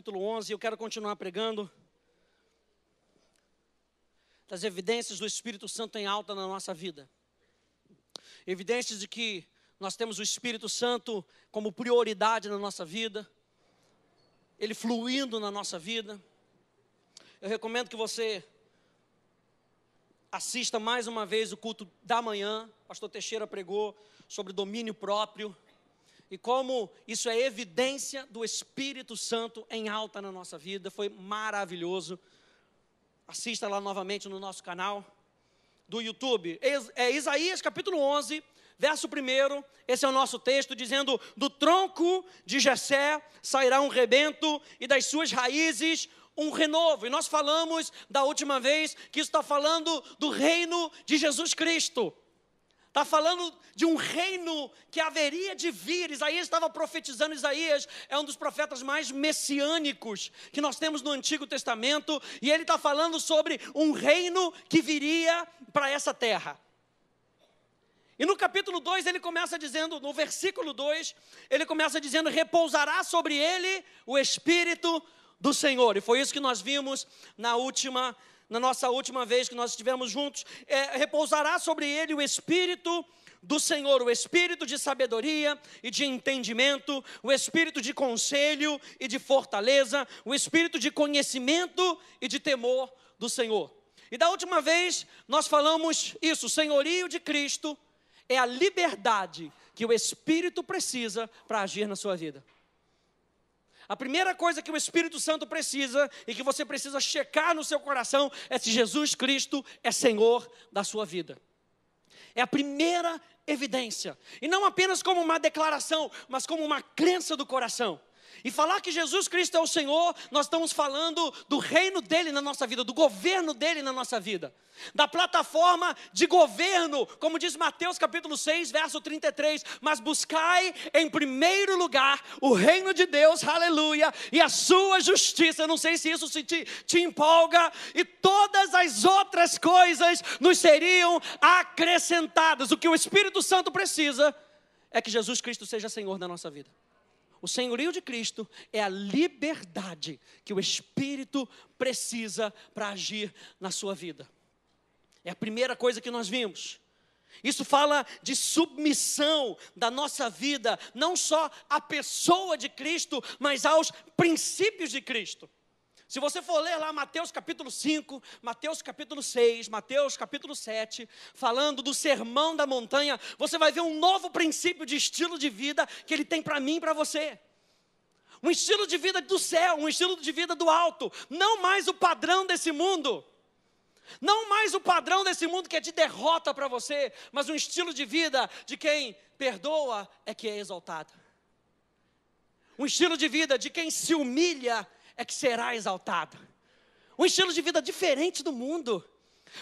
capítulo 11, eu quero continuar pregando das evidências do Espírito Santo em alta na nossa vida. Evidências de que nós temos o Espírito Santo como prioridade na nossa vida, ele fluindo na nossa vida. Eu recomendo que você assista mais uma vez o culto da manhã. Pastor Teixeira pregou sobre domínio próprio e como isso é evidência do Espírito Santo em alta na nossa vida. Foi maravilhoso. Assista lá novamente no nosso canal do YouTube. É Isaías capítulo 11, verso 1. Esse é o nosso texto dizendo: "Do tronco de Jessé sairá um rebento e das suas raízes um renovo. E nós falamos da última vez que está falando do reino de Jesus Cristo. Está falando de um reino que haveria de vir. Isaías estava profetizando. Isaías é um dos profetas mais messiânicos que nós temos no Antigo Testamento. E ele está falando sobre um reino que viria para essa terra. E no capítulo 2 ele começa dizendo, no versículo 2, ele começa dizendo: repousará sobre ele o Espírito do Senhor. E foi isso que nós vimos na última na nossa última vez que nós estivemos juntos, é, repousará sobre ele o Espírito do Senhor, o espírito de sabedoria e de entendimento, o espírito de conselho e de fortaleza, o espírito de conhecimento e de temor do Senhor. E da última vez nós falamos isso, o senhorio de Cristo é a liberdade que o espírito precisa para agir na sua vida. A primeira coisa que o Espírito Santo precisa e que você precisa checar no seu coração é se Jesus Cristo é Senhor da sua vida. É a primeira evidência, e não apenas como uma declaração, mas como uma crença do coração. E falar que Jesus Cristo é o Senhor, nós estamos falando do reino dele na nossa vida, do governo dele na nossa vida, da plataforma de governo, como diz Mateus capítulo 6, verso 33, mas buscai em primeiro lugar o reino de Deus, aleluia, e a sua justiça. Eu não sei se isso se te, te empolga, e todas as outras coisas nos seriam acrescentadas. O que o Espírito Santo precisa é que Jesus Cristo seja Senhor da nossa vida o senhorio de Cristo é a liberdade que o Espírito precisa para agir na sua vida. É a primeira coisa que nós vimos. Isso fala de submissão da nossa vida, não só à pessoa de Cristo, mas aos princípios de Cristo. Se você for ler lá Mateus capítulo 5, Mateus capítulo 6, Mateus capítulo 7, falando do sermão da montanha, você vai ver um novo princípio de estilo de vida que ele tem para mim e para você. Um estilo de vida do céu, um estilo de vida do alto, não mais o padrão desse mundo. Não mais o padrão desse mundo que é de derrota para você, mas um estilo de vida de quem perdoa é que é exaltado. Um estilo de vida de quem se humilha é que será exaltado. Um estilo de vida diferente do mundo.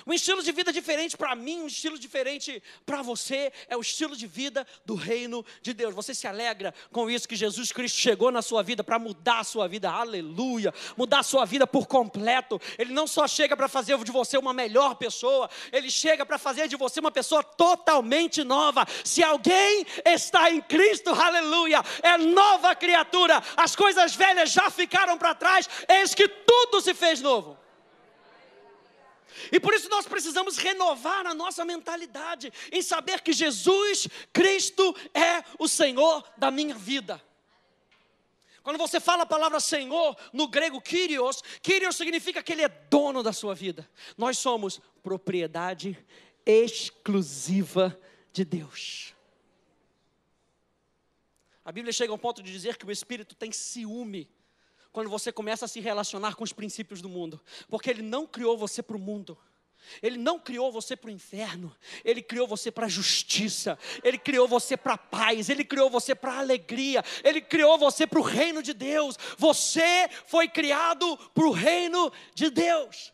Um estilo de vida diferente para mim, um estilo diferente para você, é o estilo de vida do reino de Deus. Você se alegra com isso que Jesus Cristo chegou na sua vida para mudar a sua vida, aleluia, mudar a sua vida por completo. Ele não só chega para fazer de você uma melhor pessoa, ele chega para fazer de você uma pessoa totalmente nova. Se alguém está em Cristo, aleluia, é nova criatura, as coisas velhas já ficaram para trás, eis que tudo se fez novo. E por isso nós precisamos renovar a nossa mentalidade em saber que Jesus Cristo é o Senhor da minha vida. Quando você fala a palavra Senhor no grego Kyrios, Kyrios significa que ele é dono da sua vida. Nós somos propriedade exclusiva de Deus. A Bíblia chega ao ponto de dizer que o Espírito tem ciúme quando você começa a se relacionar com os princípios do mundo, porque Ele não criou você para o mundo. Ele não criou você para o inferno, Ele criou você para a justiça, Ele criou você para a paz, Ele criou você para a alegria, Ele criou você para o reino de Deus. Você foi criado para o reino de Deus.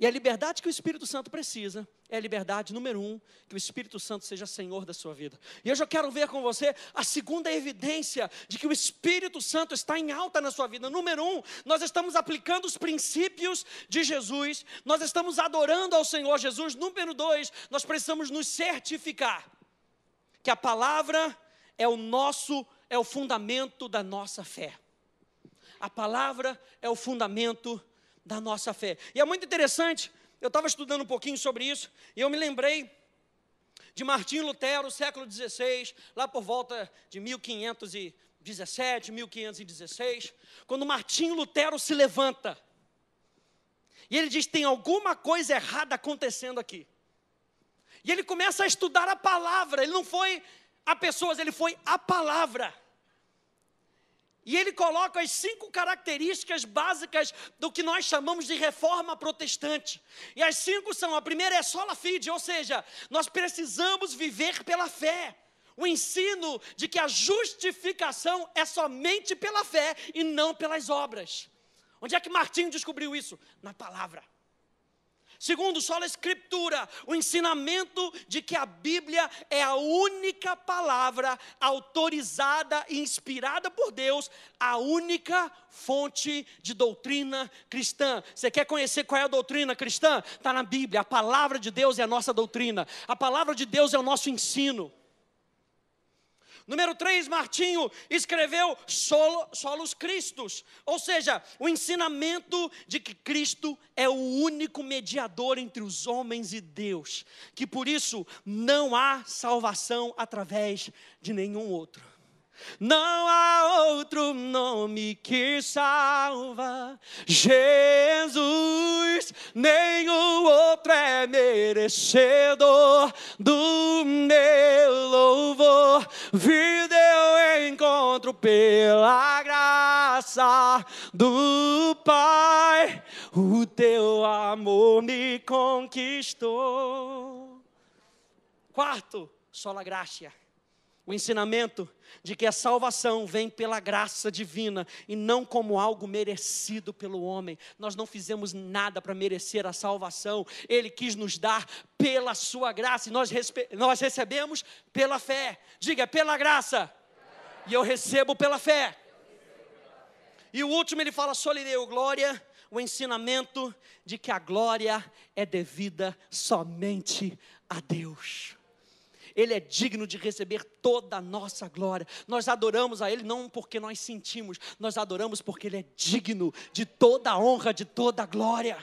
E a liberdade que o Espírito Santo precisa é a liberdade número um, que o Espírito Santo seja Senhor da sua vida. E eu já quero ver com você a segunda evidência de que o Espírito Santo está em alta na sua vida. Número um, nós estamos aplicando os princípios de Jesus, nós estamos adorando ao Senhor Jesus. Número dois, nós precisamos nos certificar que a palavra é o nosso, é o fundamento da nossa fé. A palavra é o fundamento da nossa fé. E é muito interessante, eu estava estudando um pouquinho sobre isso, e eu me lembrei de Martim Lutero, século XVI, lá por volta de 1517, 1516, quando Martim Lutero se levanta. E ele diz: tem alguma coisa errada acontecendo aqui. E ele começa a estudar a palavra, ele não foi a pessoas, ele foi a palavra. E ele coloca as cinco características básicas do que nós chamamos de reforma protestante. E as cinco são: a primeira é sola fide, ou seja, nós precisamos viver pela fé. O ensino de que a justificação é somente pela fé e não pelas obras. Onde é que Martinho descobriu isso? Na palavra. Segundo, só a Escritura, o ensinamento de que a Bíblia é a única palavra autorizada e inspirada por Deus, a única fonte de doutrina cristã. Você quer conhecer qual é a doutrina cristã? Está na Bíblia. A palavra de Deus é a nossa doutrina, a palavra de Deus é o nosso ensino. Número 3, Martinho escreveu solo, solos Cristos, ou seja, o ensinamento de que Cristo é o único mediador entre os homens e Deus, que por isso não há salvação através de nenhum outro. Não há outro nome que salva Jesus, nenhum outro é merecedor do meu louvor. Vida eu encontro pela graça do Pai, o teu amor me conquistou. Quarto, sola graça o ensinamento de que a salvação vem pela graça divina e não como algo merecido pelo homem. Nós não fizemos nada para merecer a salvação, ele quis nos dar pela sua graça e nós, nós recebemos pela fé. Diga, é pela graça, e eu recebo pela fé. E o último ele fala, só glória, o ensinamento de que a glória é devida somente a Deus. Ele é digno de receber toda a nossa glória. Nós adoramos a Ele não porque nós sentimos, nós adoramos porque Ele é digno de toda a honra, de toda a glória.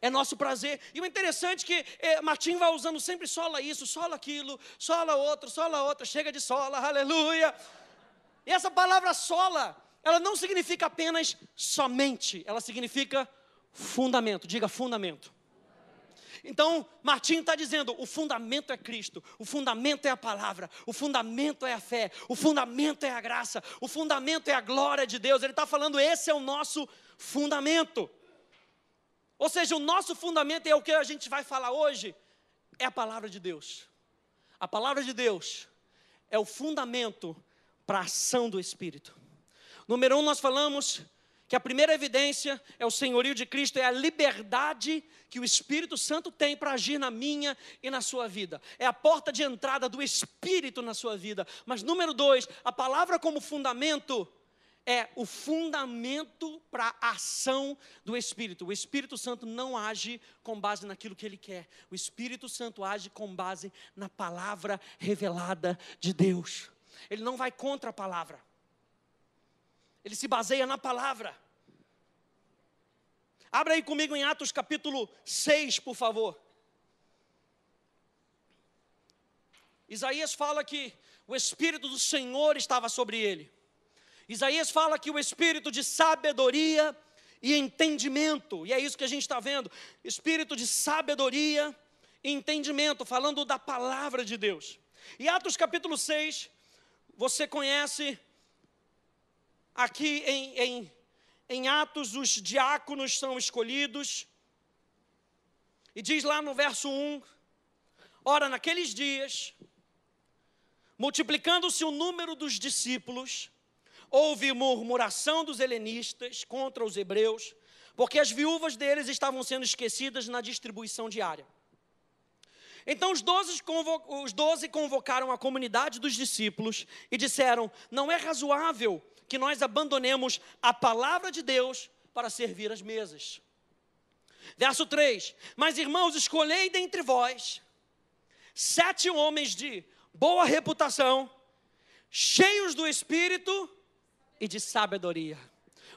É nosso prazer. E o interessante é que é, Martim vai usando sempre sola isso, sola aquilo, sola outro, sola outra, chega de sola, aleluia. E essa palavra sola, ela não significa apenas somente, ela significa fundamento. Diga fundamento. Então, Martinho está dizendo: o fundamento é Cristo, o fundamento é a palavra, o fundamento é a fé, o fundamento é a graça, o fundamento é a glória de Deus. Ele está falando: esse é o nosso fundamento. Ou seja, o nosso fundamento é o que a gente vai falar hoje, é a palavra de Deus. A palavra de Deus é o fundamento para a ação do Espírito. Número um, nós falamos que a primeira evidência é o senhorio de Cristo, é a liberdade que o Espírito Santo tem para agir na minha e na sua vida. É a porta de entrada do Espírito na sua vida. Mas, número dois, a palavra como fundamento é o fundamento para a ação do Espírito. O Espírito Santo não age com base naquilo que ele quer. O Espírito Santo age com base na palavra revelada de Deus. Ele não vai contra a palavra. Ele se baseia na palavra. Abra aí comigo em Atos capítulo 6, por favor. Isaías fala que o Espírito do Senhor estava sobre ele. Isaías fala que o Espírito de sabedoria e entendimento, e é isso que a gente está vendo: Espírito de sabedoria e entendimento, falando da palavra de Deus. E Atos capítulo 6, você conhece Aqui em, em, em Atos, os diáconos são escolhidos. E diz lá no verso 1: Ora, naqueles dias, multiplicando-se o número dos discípulos, houve murmuração dos helenistas contra os hebreus, porque as viúvas deles estavam sendo esquecidas na distribuição diária. Então os doze, os doze convocaram a comunidade dos discípulos e disseram: Não é razoável que nós abandonemos a palavra de Deus para servir as mesas. Verso 3: Mas irmãos, escolhei dentre vós sete homens de boa reputação, cheios do espírito e de sabedoria.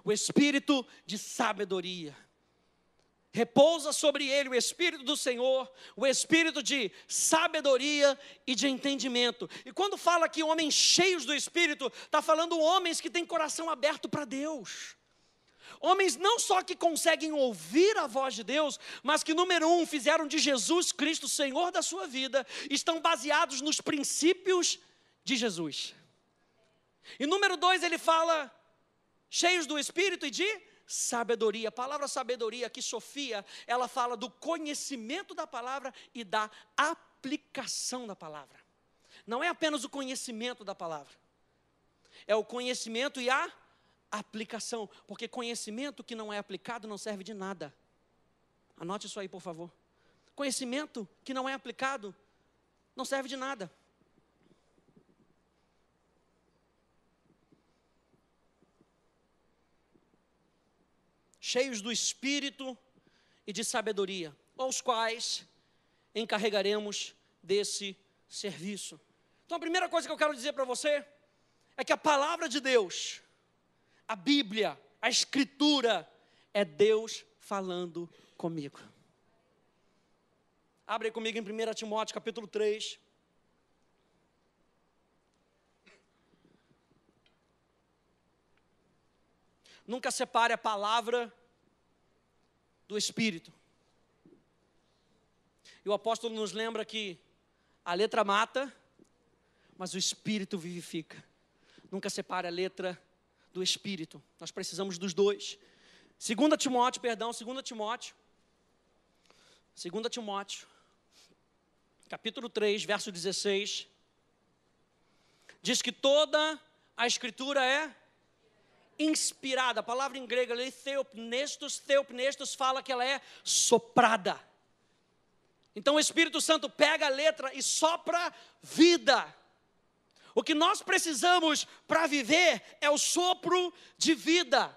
O espírito de sabedoria. Repousa sobre ele o Espírito do Senhor, o Espírito de sabedoria e de entendimento. E quando fala que homens cheios do Espírito, está falando homens que têm coração aberto para Deus. Homens não só que conseguem ouvir a voz de Deus, mas que, número um, fizeram de Jesus Cristo Senhor da sua vida, estão baseados nos princípios de Jesus. E número dois, ele fala, cheios do Espírito e de sabedoria. A palavra sabedoria, aqui Sofia, ela fala do conhecimento da palavra e da aplicação da palavra. Não é apenas o conhecimento da palavra, é o conhecimento e a aplicação, porque conhecimento que não é aplicado não serve de nada. Anote isso aí, por favor. Conhecimento que não é aplicado não serve de nada. cheios do espírito e de sabedoria, aos quais encarregaremos desse serviço. Então a primeira coisa que eu quero dizer para você é que a palavra de Deus, a Bíblia, a Escritura, é Deus falando comigo. Abre comigo em 1 Timóteo capítulo 3. Nunca separe a palavra do Espírito. E o apóstolo nos lembra que a letra mata, mas o Espírito vivifica. Nunca separe a letra do Espírito. Nós precisamos dos dois. 2 Timóteo, perdão, 2 Timóteo. 2 Timóteo, capítulo 3, verso 16. Diz que toda a Escritura é inspirada. A palavra em grego ali, theopnestos, theopnestos fala que ela é soprada. Então o Espírito Santo pega a letra e sopra vida. O que nós precisamos para viver é o sopro de vida.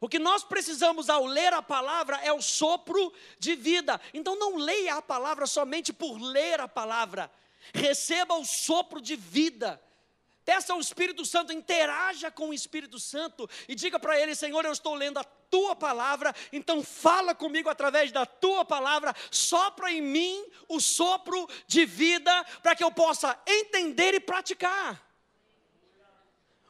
O que nós precisamos ao ler a palavra é o sopro de vida. Então não leia a palavra somente por ler a palavra. Receba o sopro de vida Peça ao Espírito Santo, interaja com o Espírito Santo e diga para ele: Senhor, eu estou lendo a tua palavra, então fala comigo através da tua palavra, sopra em mim o sopro de vida para que eu possa entender e praticar.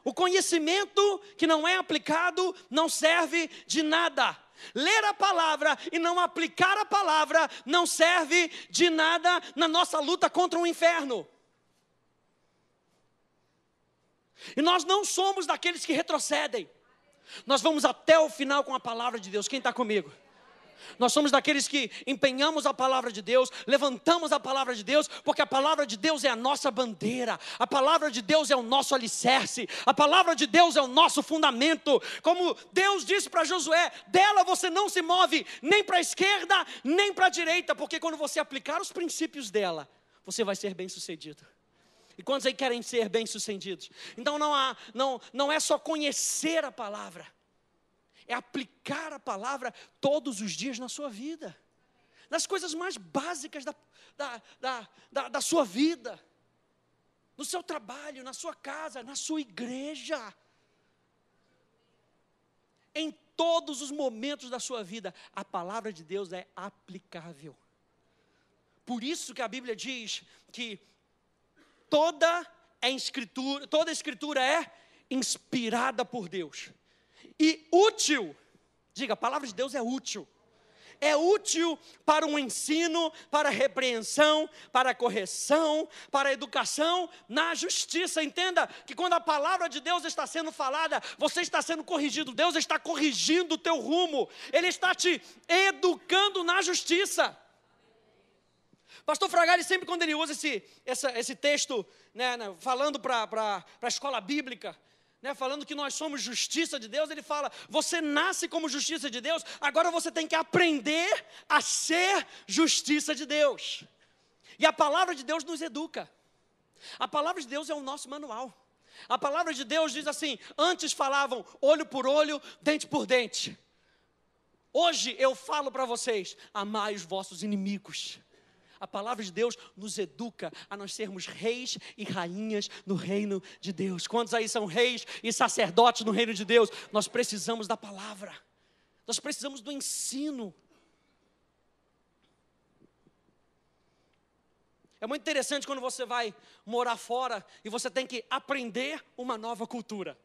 O conhecimento que não é aplicado não serve de nada. Ler a palavra e não aplicar a palavra não serve de nada na nossa luta contra o inferno. E nós não somos daqueles que retrocedem. Nós vamos até o final com a palavra de Deus. Quem está comigo? Nós somos daqueles que empenhamos a palavra de Deus, levantamos a palavra de Deus, porque a palavra de Deus é a nossa bandeira, a palavra de Deus é o nosso alicerce, a palavra de Deus é o nosso fundamento. Como Deus disse para Josué: dela você não se move nem para a esquerda, nem para a direita, porque quando você aplicar os princípios dela, você vai ser bem sucedido. E quantos aí querem ser bem-sucedidos? Então não, há, não, não é só conhecer a palavra, é aplicar a palavra todos os dias na sua vida, nas coisas mais básicas da, da, da, da, da sua vida, no seu trabalho, na sua casa, na sua igreja, em todos os momentos da sua vida, a palavra de Deus é aplicável. Por isso que a Bíblia diz que toda é escritura, toda escritura é inspirada por Deus e útil. Diga, a palavra de Deus é útil. É útil para o ensino, para a repreensão, para a correção, para a educação na justiça. Entenda que quando a palavra de Deus está sendo falada, você está sendo corrigido. Deus está corrigindo o teu rumo. Ele está te educando na justiça. Pastor Fragari, sempre quando ele usa esse, essa, esse texto, né, né, falando para a escola bíblica, né, falando que nós somos justiça de Deus, ele fala: você nasce como justiça de Deus, agora você tem que aprender a ser justiça de Deus. E a palavra de Deus nos educa. A palavra de Deus é o nosso manual. A palavra de Deus diz assim: antes falavam olho por olho, dente por dente. Hoje eu falo para vocês: amai os vossos inimigos a palavra de Deus nos educa a nós sermos reis e rainhas no reino de Deus. Quantos aí são reis e sacerdotes no reino de Deus? Nós precisamos da palavra, nós precisamos do ensino. É muito interessante quando você vai morar fora e você tem que aprender uma nova cultura.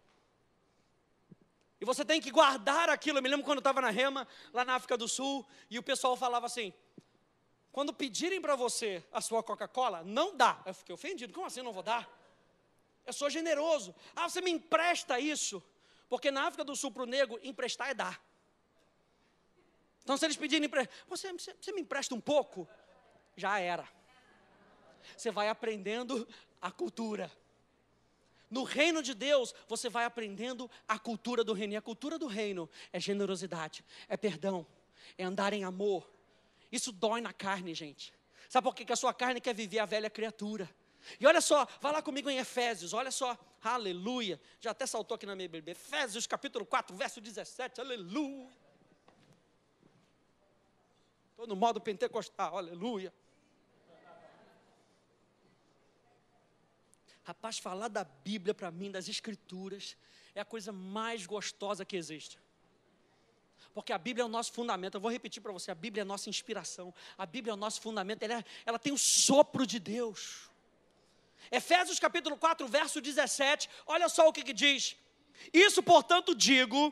E você tem que guardar aquilo. Eu me lembro quando eu estava na Rema, lá na África do Sul, e o pessoal falava assim: quando pedirem para você a sua Coca-Cola, não dá. Eu fiquei ofendido. Como assim não vou dar? Eu sou generoso. Ah, você me empresta isso? Porque na África do Sul para o negro, emprestar é dar. Então, se eles pedirem, você, você me empresta um pouco? Já era. Você vai aprendendo a cultura. No reino de Deus, você vai aprendendo a cultura do reino. E a cultura do reino é generosidade, é perdão, é andar em amor, isso dói na carne, gente. Sabe por quê? que a sua carne quer viver a velha criatura? E olha só, vá lá comigo em Efésios, olha só, aleluia. Já até saltou aqui na minha Bíblia. Efésios capítulo 4, verso 17, aleluia. Estou no modo pentecostal, aleluia. Rapaz, falar da Bíblia para mim, das Escrituras, é a coisa mais gostosa que existe. Porque a Bíblia é o nosso fundamento. Eu vou repetir para você: a Bíblia é a nossa inspiração, a Bíblia é o nosso fundamento, ela, é, ela tem o sopro de Deus. Efésios capítulo 4, verso 17, olha só o que, que diz. Isso, portanto, digo,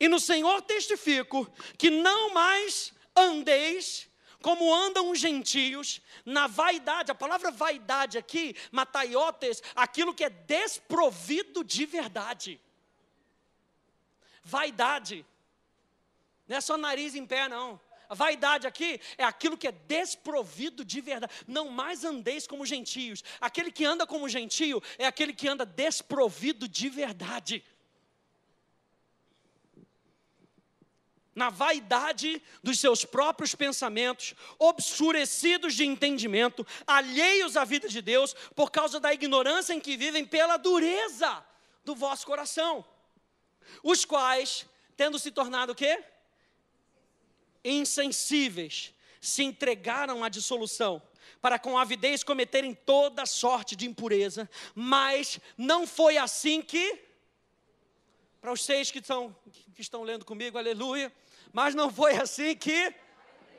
e no Senhor testifico, que não mais andeis como andam os gentios na vaidade. A palavra vaidade aqui, mataiotes, aquilo que é desprovido de verdade. Vaidade. Não é só nariz em pé, não. A vaidade aqui é aquilo que é desprovido de verdade. Não mais andeis como gentios. Aquele que anda como gentio é aquele que anda desprovido de verdade. Na vaidade dos seus próprios pensamentos, obscurecidos de entendimento, alheios à vida de Deus, por causa da ignorância em que vivem, pela dureza do vosso coração, os quais, tendo se tornado o quê? insensíveis, se entregaram à dissolução, para com avidez cometerem toda sorte de impureza, mas não foi assim que. Para os seis que estão, que estão lendo comigo, aleluia, mas não foi assim que.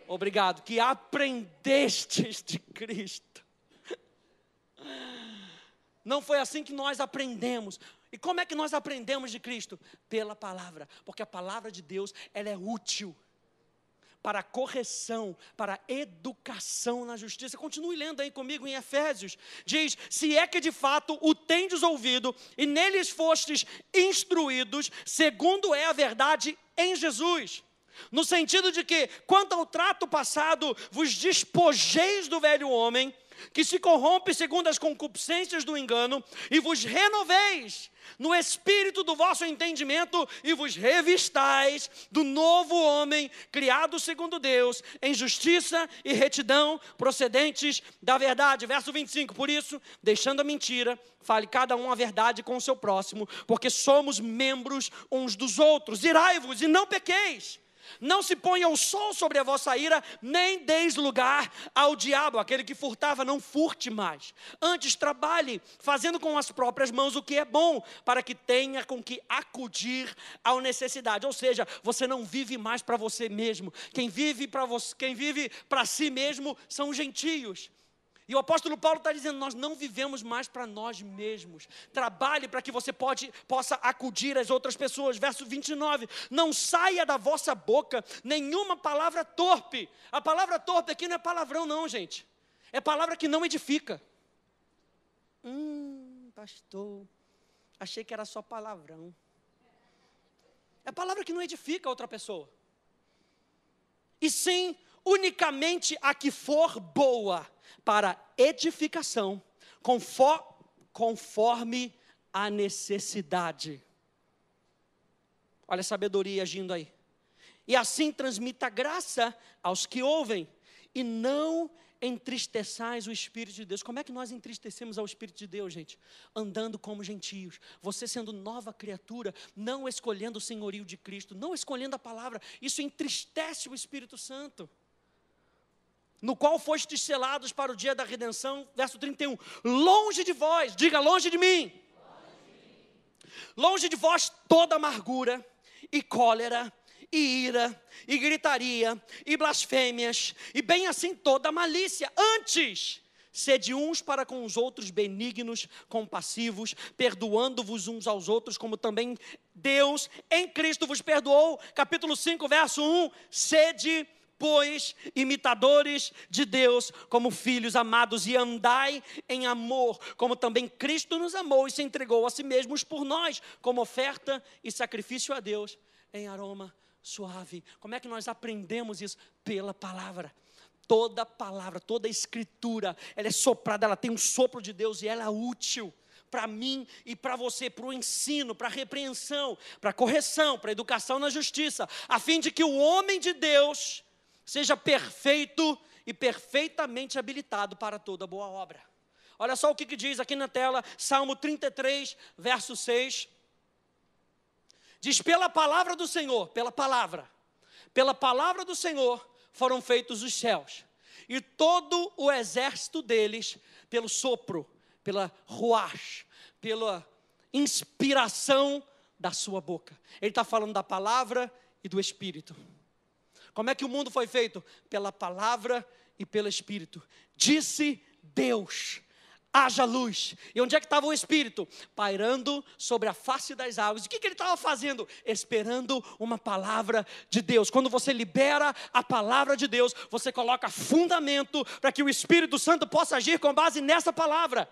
Obrigado, que aprendestes de Cristo. Não foi assim que nós aprendemos. E como é que nós aprendemos de Cristo? Pela palavra, porque a palavra de Deus, ela é útil para correção, para educação na justiça. Continue lendo aí comigo em Efésios. Diz: Se é que de fato o tendes ouvido e neles fostes instruídos, segundo é a verdade em Jesus. No sentido de que, quanto ao trato passado, vos despojeis do velho homem que se corrompe segundo as concupiscências do engano, e vos renoveis no espírito do vosso entendimento e vos revistais do novo homem, criado segundo Deus, em justiça e retidão procedentes da verdade. Verso 25: Por isso, deixando a mentira, fale cada um a verdade com o seu próximo, porque somos membros uns dos outros. Irai-vos e não pequeis. Não se ponha o sol sobre a vossa ira, nem deis lugar ao diabo. Aquele que furtava, não furte mais. Antes, trabalhe, fazendo com as próprias mãos o que é bom, para que tenha com que acudir à necessidade. Ou seja, você não vive mais para você mesmo. Quem vive para si mesmo são os gentios. E o apóstolo Paulo está dizendo: nós não vivemos mais para nós mesmos. Trabalhe para que você pode, possa acudir as outras pessoas. Verso 29. Não saia da vossa boca nenhuma palavra torpe. A palavra torpe aqui não é palavrão, não, gente. É palavra que não edifica. Hum, pastor, achei que era só palavrão. É palavra que não edifica a outra pessoa. E sim, unicamente a que for boa para edificação, conforme a necessidade. Olha a sabedoria agindo aí. E assim transmita graça aos que ouvem, e não entristeçais o Espírito de Deus. Como é que nós entristecemos ao Espírito de Deus, gente? Andando como gentios, você sendo nova criatura, não escolhendo o senhorio de Cristo, não escolhendo a palavra, isso entristece o Espírito Santo no qual fostes selados para o dia da redenção, verso 31. Longe de vós, diga longe de mim. Longe de vós toda amargura e cólera e ira e gritaria e blasfêmias e bem assim toda malícia. Antes, sede uns para com os outros benignos, compassivos, perdoando-vos uns aos outros, como também Deus em Cristo vos perdoou. Capítulo 5, verso 1. Sede pois, imitadores de Deus, como filhos amados, e andai em amor, como também Cristo nos amou e se entregou a si mesmo por nós, como oferta e sacrifício a Deus, em aroma suave. Como é que nós aprendemos isso? Pela palavra. Toda palavra, toda escritura, ela é soprada, ela tem um sopro de Deus e ela é útil para mim e para você, para o ensino, para a repreensão, para a correção, para a educação na justiça, a fim de que o homem de Deus seja perfeito e perfeitamente habilitado para toda boa obra. Olha só o que, que diz aqui na tela, Salmo 33, verso 6. Diz: Pela palavra do Senhor, pela palavra, pela palavra do Senhor foram feitos os céus, e todo o exército deles, pelo sopro, pela ruach, pela inspiração da sua boca. Ele está falando da palavra e do Espírito. Como é que o mundo foi feito? Pela palavra e pelo Espírito. Disse Deus haja luz. E onde é que estava o Espírito? Pairando sobre a face das águas. O que, que ele estava fazendo? Esperando uma palavra de Deus. Quando você libera a palavra de Deus, você coloca fundamento para que o Espírito Santo possa agir com base nessa palavra.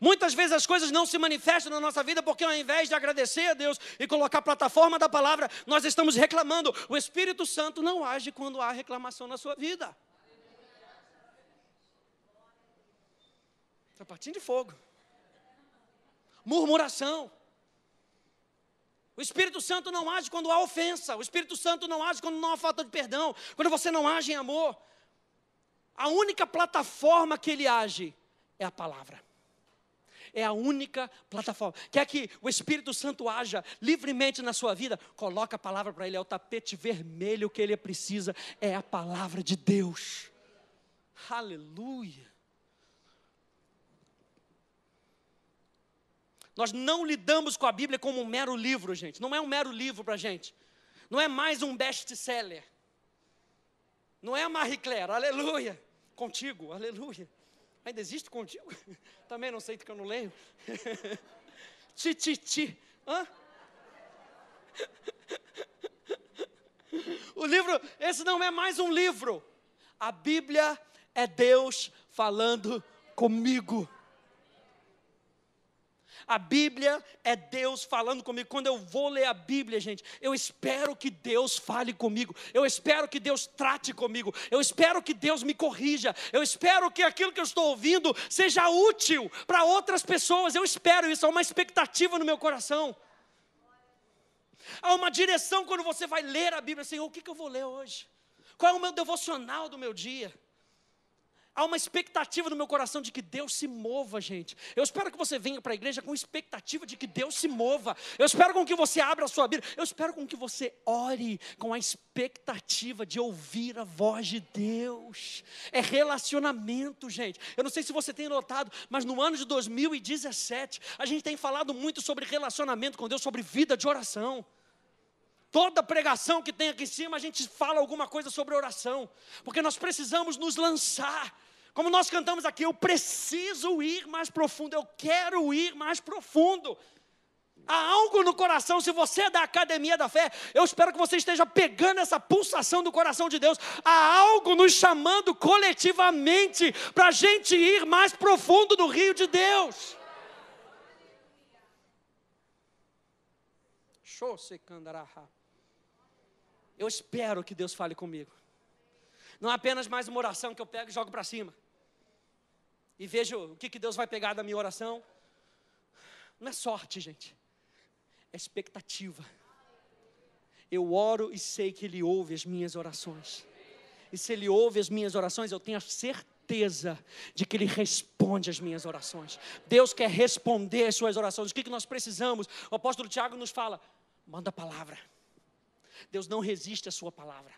Muitas vezes as coisas não se manifestam na nossa vida porque ao invés de agradecer a Deus e colocar a plataforma da palavra, nós estamos reclamando. O Espírito Santo não age quando há reclamação na sua vida. Está é de fogo. Murmuração. O Espírito Santo não age quando há ofensa. O Espírito Santo não age quando não há falta de perdão. Quando você não age em amor. A única plataforma que ele age é a palavra é a única plataforma. Quer que o Espírito Santo haja livremente na sua vida? Coloca a palavra para ele, é o tapete vermelho que ele precisa, é a palavra de Deus. Aleluia. Nós não lidamos com a Bíblia como um mero livro, gente. Não é um mero livro para a gente. Não é mais um best-seller. Não é a Marie Claire, aleluia. Contigo, aleluia. Ainda existe contigo? Também não sei porque eu não leio. ti, ti, ti. Hã? O livro, esse não é mais um livro. A Bíblia é Deus falando comigo. A Bíblia é Deus falando comigo. Quando eu vou ler a Bíblia, gente, eu espero que Deus fale comigo. Eu espero que Deus trate comigo. Eu espero que Deus me corrija. Eu espero que aquilo que eu estou ouvindo seja útil para outras pessoas. Eu espero isso. Há uma expectativa no meu coração. Há uma direção quando você vai ler a Bíblia. Senhor, assim, oh, o que eu vou ler hoje? Qual é o meu devocional do meu dia? Há uma expectativa no meu coração de que Deus se mova, gente. Eu espero que você venha para a igreja com expectativa de que Deus se mova. Eu espero com que você abra a sua Bíblia. Eu espero com que você ore com a expectativa de ouvir a voz de Deus. É relacionamento, gente. Eu não sei se você tem notado, mas no ano de 2017, a gente tem falado muito sobre relacionamento com Deus, sobre vida de oração. Toda pregação que tem aqui em cima, a gente fala alguma coisa sobre oração, porque nós precisamos nos lançar como nós cantamos aqui, eu preciso ir mais profundo, eu quero ir mais profundo. Há algo no coração, se você é da academia da fé, eu espero que você esteja pegando essa pulsação do coração de Deus. Há algo nos chamando coletivamente para a gente ir mais profundo no rio de Deus. Eu espero que Deus fale comigo. Não é apenas mais uma oração que eu pego e jogo para cima. E vejo o que, que Deus vai pegar da minha oração. Não é sorte, gente. É expectativa. Eu oro e sei que Ele ouve as minhas orações. E se Ele ouve as minhas orações, eu tenho a certeza de que Ele responde as minhas orações. Deus quer responder as suas orações. O que, que nós precisamos? O apóstolo Tiago nos fala: manda a palavra. Deus não resiste à sua palavra.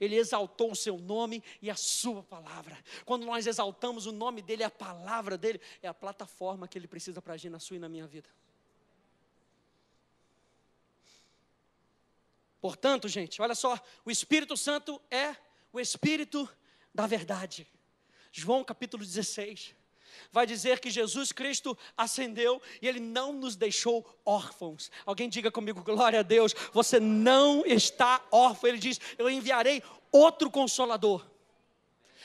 Ele exaltou o seu nome e a sua palavra. Quando nós exaltamos o nome dele, a palavra dele é a plataforma que ele precisa para agir na sua e na minha vida. Portanto, gente, olha só, o Espírito Santo é o Espírito da verdade. João capítulo 16 vai dizer que Jesus Cristo ascendeu e ele não nos deixou órfãos. Alguém diga comigo, glória a Deus, você não está órfão. Ele diz: Eu enviarei outro consolador.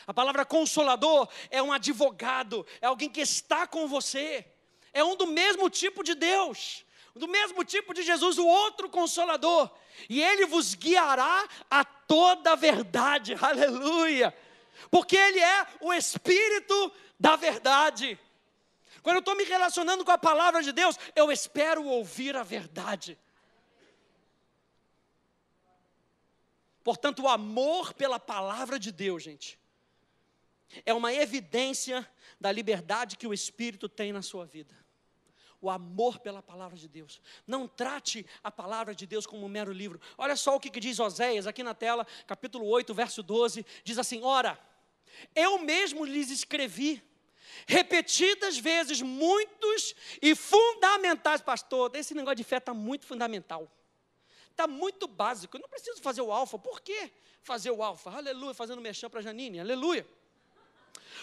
A palavra consolador é um advogado, é alguém que está com você, é um do mesmo tipo de Deus do mesmo tipo de Jesus, o outro consolador, e ele vos guiará a toda a verdade, aleluia, porque ele é o Espírito da verdade. Quando eu estou me relacionando com a palavra de Deus, eu espero ouvir a verdade. Portanto, o amor pela palavra de Deus, gente, é uma evidência da liberdade que o Espírito tem na sua vida. O amor pela palavra de Deus. Não trate a palavra de Deus como um mero livro. Olha só o que, que diz Oséias aqui na tela, capítulo 8, verso 12: diz assim: Ora, eu mesmo lhes escrevi repetidas vezes, muitos e fundamentais, pastor. Esse negócio de fé está muito fundamental. Está muito básico. Eu não preciso fazer o alfa. Por que fazer o alfa? Aleluia, fazendo mexão para Janine. Aleluia.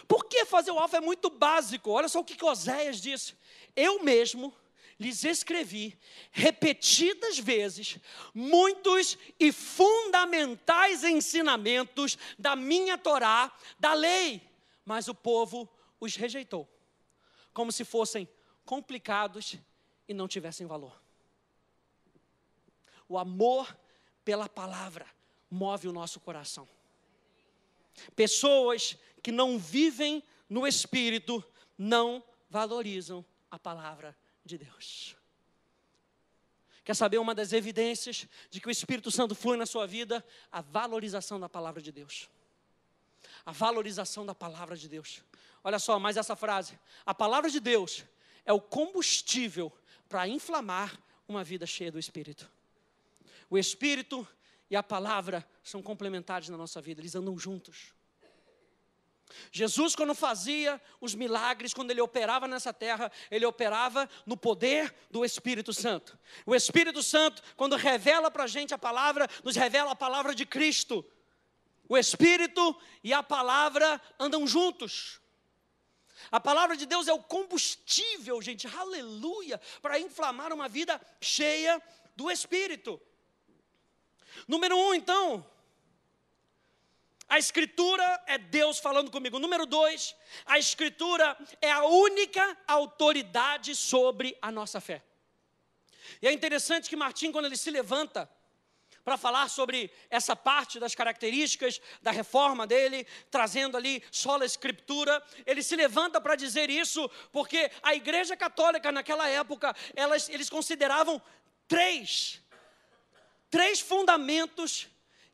Por que fazer o alfa é muito básico? Olha só o que, que Oséias disse. Eu mesmo lhes escrevi repetidas vezes muitos e fundamentais ensinamentos da minha Torá, da lei, mas o povo os rejeitou, como se fossem complicados e não tivessem valor. O amor pela palavra move o nosso coração. Pessoas que não vivem no espírito não valorizam a palavra de Deus. Quer saber uma das evidências de que o Espírito Santo flui na sua vida? A valorização da palavra de Deus. A valorização da palavra de Deus. Olha só, mais essa frase. A palavra de Deus é o combustível para inflamar uma vida cheia do Espírito. O Espírito e a palavra são complementares na nossa vida, eles andam juntos. Jesus, quando fazia os milagres, quando ele operava nessa terra, ele operava no poder do Espírito Santo. O Espírito Santo, quando revela para a gente a palavra, nos revela a palavra de Cristo. O Espírito e a palavra andam juntos. A palavra de Deus é o combustível, gente, aleluia, para inflamar uma vida cheia do Espírito. Número um, então, a Escritura é Deus falando comigo. Número dois, a Escritura é a única autoridade sobre a nossa fé. E é interessante que Martim, quando ele se levanta, para falar sobre essa parte das características da reforma dele, trazendo ali sola escritura. Ele se levanta para dizer isso porque a Igreja Católica naquela época, elas, eles consideravam três três fundamentos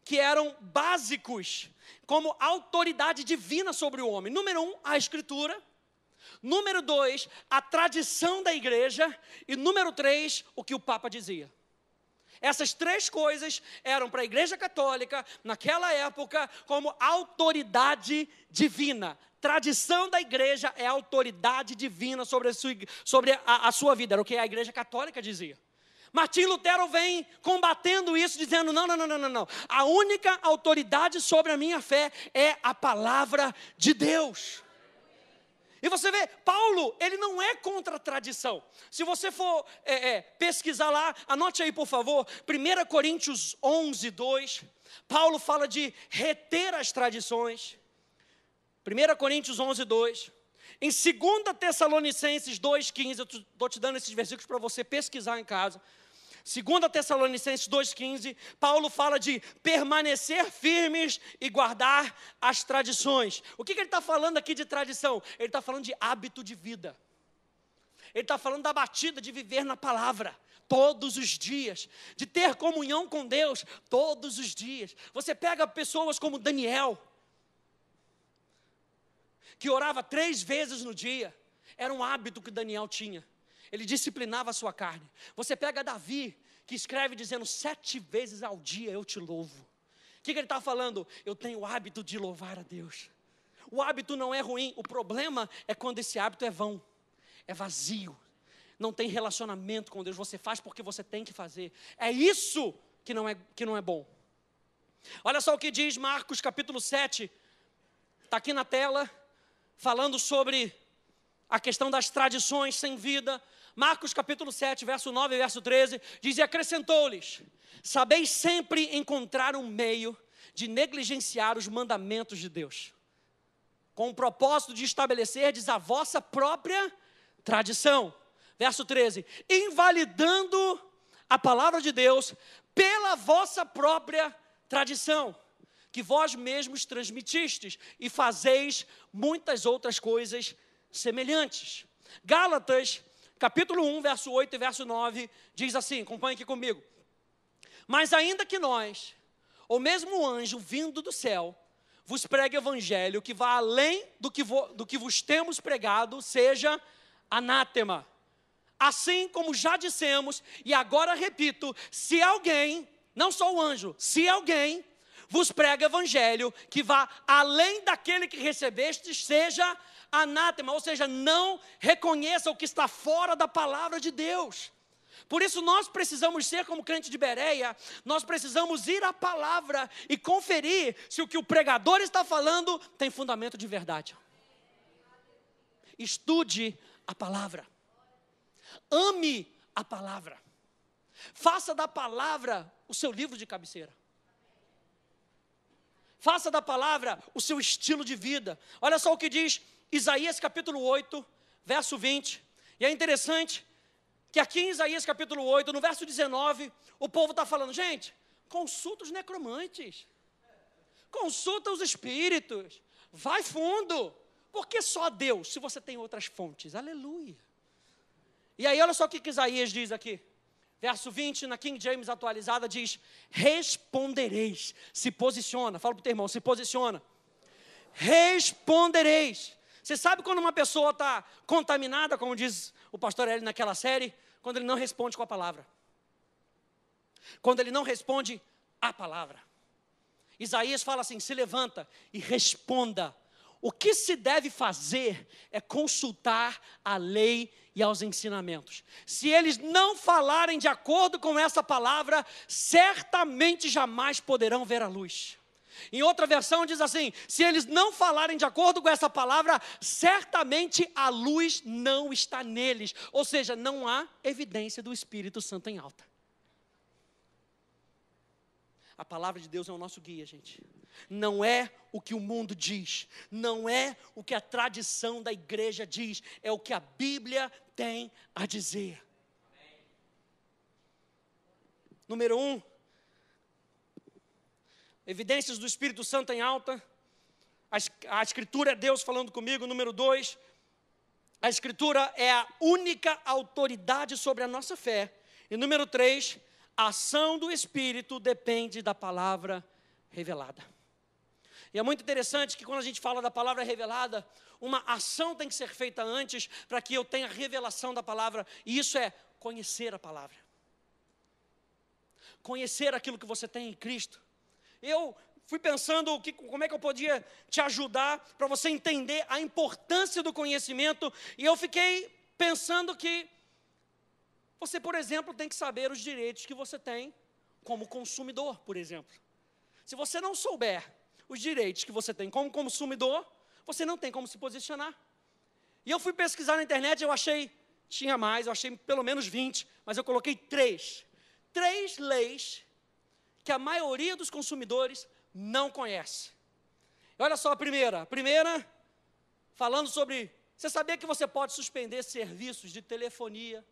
que eram básicos como autoridade divina sobre o homem. Número um, a escritura. Número dois, a tradição da igreja. E número três, o que o Papa dizia. Essas três coisas eram para a Igreja Católica, naquela época, como autoridade divina. Tradição da igreja é autoridade divina sobre a sua, sobre a, a sua vida, era o que a Igreja Católica dizia. Martim Lutero vem combatendo isso, dizendo: não, não, não, não, não, A única autoridade sobre a minha fé é a palavra de Deus. E você vê, Paulo, ele não é contra a tradição. Se você for é, é, pesquisar lá, anote aí por favor, 1 Coríntios 11, 2. Paulo fala de reter as tradições. 1 Coríntios 11, 2. Em 2 Tessalonicenses 2,15, eu estou te dando esses versículos para você pesquisar em casa a Tessalonicenses 2:15, Paulo fala de permanecer firmes e guardar as tradições. O que, que ele está falando aqui de tradição? Ele está falando de hábito de vida. Ele está falando da batida de viver na palavra todos os dias, de ter comunhão com Deus todos os dias. Você pega pessoas como Daniel, que orava três vezes no dia, era um hábito que Daniel tinha ele disciplinava a sua carne. Você pega Davi, que escreve dizendo: Sete vezes ao dia eu te louvo. O que, que ele está falando? Eu tenho o hábito de louvar a Deus. O hábito não é ruim, o problema é quando esse hábito é vão, é vazio, não tem relacionamento com Deus, você faz porque você tem que fazer. É isso que não é, que não é bom. Olha só o que diz Marcos capítulo 7, está aqui na tela, falando sobre a questão das tradições sem vida, Marcos capítulo 7, verso 9 e verso 13, diz: E acrescentou-lhes: Sabeis sempre encontrar um meio de negligenciar os mandamentos de Deus, com o propósito de estabelecer a vossa própria tradição. Verso 13: Invalidando a palavra de Deus pela vossa própria tradição, que vós mesmos transmitistes, e fazeis muitas outras coisas semelhantes. Gálatas capítulo 1, verso 8 e verso 9, diz assim: acompanhe aqui comigo. Mas ainda que nós, ou mesmo o anjo vindo do céu, vos pregue evangelho que vá além do que, vo, do que vos temos pregado, seja anátema. Assim como já dissemos, e agora repito: se alguém, não só o anjo, se alguém vos prega evangelho que vá além daquele que recebestes, seja anátema anátema, ou seja, não reconheça o que está fora da palavra de Deus. Por isso nós precisamos ser como crente de Bereia, nós precisamos ir à palavra e conferir se o que o pregador está falando tem fundamento de verdade. Estude a palavra. Ame a palavra. Faça da palavra o seu livro de cabeceira. Faça da palavra o seu estilo de vida. Olha só o que diz Isaías capítulo 8, verso 20. E é interessante que aqui em Isaías capítulo 8, no verso 19, o povo está falando, gente, consulta os necromantes, consulta os espíritos, vai fundo, porque só Deus, se você tem outras fontes, aleluia. E aí olha só o que, que Isaías diz aqui. Verso 20, na King James atualizada, diz: Respondereis. Se posiciona, fala para o teu irmão, se posiciona. Respondereis você sabe quando uma pessoa está contaminada, como diz o pastor Eli naquela série? Quando ele não responde com a palavra. Quando ele não responde a palavra. Isaías fala assim: se levanta e responda. O que se deve fazer é consultar a lei e aos ensinamentos. Se eles não falarem de acordo com essa palavra, certamente jamais poderão ver a luz. Em outra versão diz assim: se eles não falarem de acordo com essa palavra, certamente a luz não está neles. Ou seja, não há evidência do Espírito Santo em alta. A palavra de Deus é o nosso guia, gente. Não é o que o mundo diz, não é o que a tradição da igreja diz, é o que a Bíblia tem a dizer. Amém. Número um, evidências do Espírito Santo em alta, a Escritura é Deus falando comigo, número dois, a Escritura é a única autoridade sobre a nossa fé, e número três, a ação do Espírito depende da palavra revelada. E é muito interessante que quando a gente fala da palavra revelada, uma ação tem que ser feita antes para que eu tenha revelação da palavra, e isso é conhecer a palavra. Conhecer aquilo que você tem em Cristo eu fui pensando que, como é que eu podia te ajudar para você entender a importância do conhecimento, e eu fiquei pensando que você, por exemplo, tem que saber os direitos que você tem como consumidor, por exemplo. Se você não souber os direitos que você tem como consumidor, você não tem como se posicionar. E eu fui pesquisar na internet, eu achei, tinha mais, eu achei pelo menos 20, mas eu coloquei três. Três leis que a maioria dos consumidores não conhece. Olha só a primeira. A primeira, falando sobre. Você sabia que você pode suspender serviços de telefonia,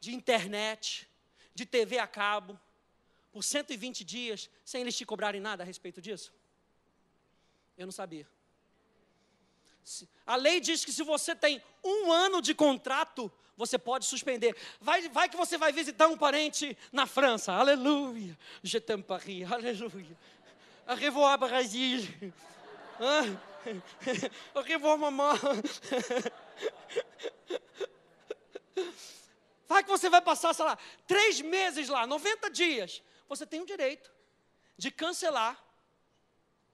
de internet, de TV a cabo, por 120 dias, sem eles te cobrarem nada a respeito disso? Eu não sabia. A lei diz que se você tem um ano de contrato, você pode suspender. Vai, vai que você vai visitar um parente na França. Aleluia. Je t'aime Paris. Aleluia. Au revoir Brasil. Au revoir mamãe. Vai que você vai passar, sei lá, três meses lá, 90 dias. Você tem o direito de cancelar,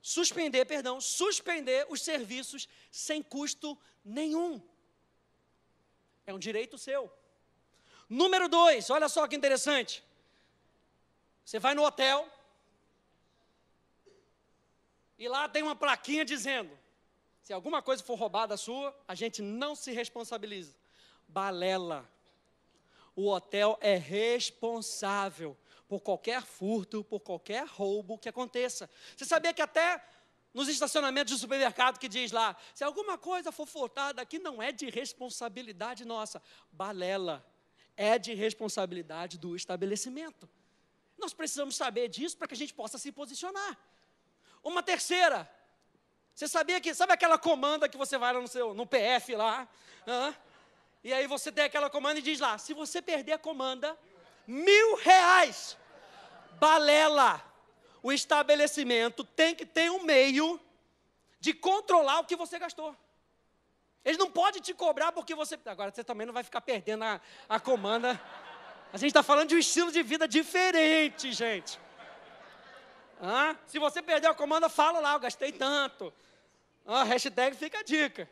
suspender, perdão, suspender os serviços sem custo nenhum. É um direito seu. Número dois, olha só que interessante. Você vai no hotel e lá tem uma plaquinha dizendo: se alguma coisa for roubada sua, a gente não se responsabiliza. Balela. O hotel é responsável por qualquer furto, por qualquer roubo que aconteça. Você sabia que até nos estacionamentos de supermercado que diz lá: se alguma coisa for furtada aqui não é de responsabilidade nossa. Balela, é de responsabilidade do estabelecimento. Nós precisamos saber disso para que a gente possa se posicionar. Uma terceira, você sabia que, sabe aquela comanda que você vai no, seu, no PF lá? E aí você tem aquela comanda e diz lá: se você perder a comanda, mil reais. Balela o estabelecimento tem que ter um meio de controlar o que você gastou. Ele não pode te cobrar porque você. Agora você também não vai ficar perdendo a, a comanda. A gente está falando de um estilo de vida diferente, gente. Ah, se você perdeu a comanda, fala lá, eu gastei tanto. Ah, hashtag fica a dica.